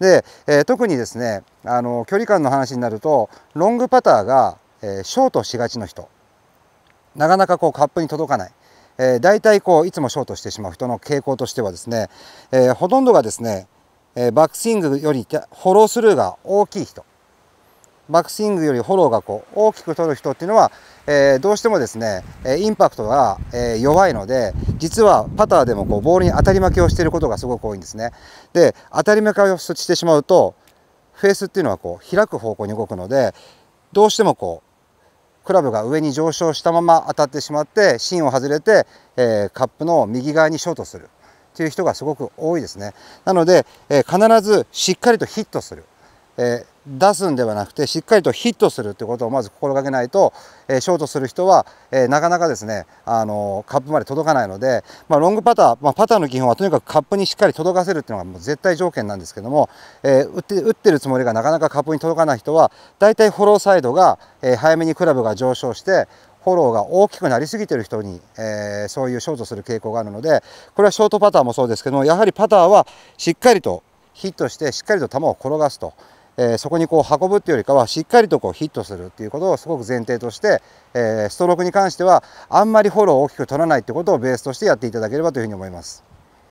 で、えー、特にですねあの距離感の話になるとロングパターが、えー、ショートしがちの人なかなかこうカップに届かない、えー、大体こういつもショートしてしまう人の傾向としてはですね、えー、ほとんどがですね、えー、バックスイングよりフォロースルーが大きい人バックスイングよりフォローがこう大きく取る人っていうのは、えー、どうしてもですね、えインパクトが、え弱いので実はパターでもこうボールに当たり負けをしていることがすごく多いんですね。で当たり負けをしてしまうとフェースっていうのはこう開く方向に動くのでどうしてもこうクラブが上に上昇したまま当たってしまって芯を外れて、えー、カップの右側にショートするという人がすごく多いですね。なので、えー、必ずしっかりとヒットする。えー出すんではなくてしっかりとヒットするってことをまず心がけないと、えー、ショートする人は、えー、なかなかですね、あのー、カップまで届かないので、まあ、ロングパター、まあ、パターの基本はとにかくカップにしっかり届かせるっていうのがもう絶対条件なんですけども、え打って打ってるつもりがなかなかカップに届かない人は大体フォローサイドが、え早めにクラブが上昇してフォローが大きくなりすぎてる人に、えー、そういうショートする傾向があるのでこれはショートパターもそうですけどもやはりパターはしっかりとヒットしてしっかりと球を転がすと。えそこにこう運ぶっていうよりかはしっかりとこうヒットするっていうことをすごく前提として、えストロークに関してはあんまりフォローを大きく取らないってことをベースとしてやっていただければというふうに思います。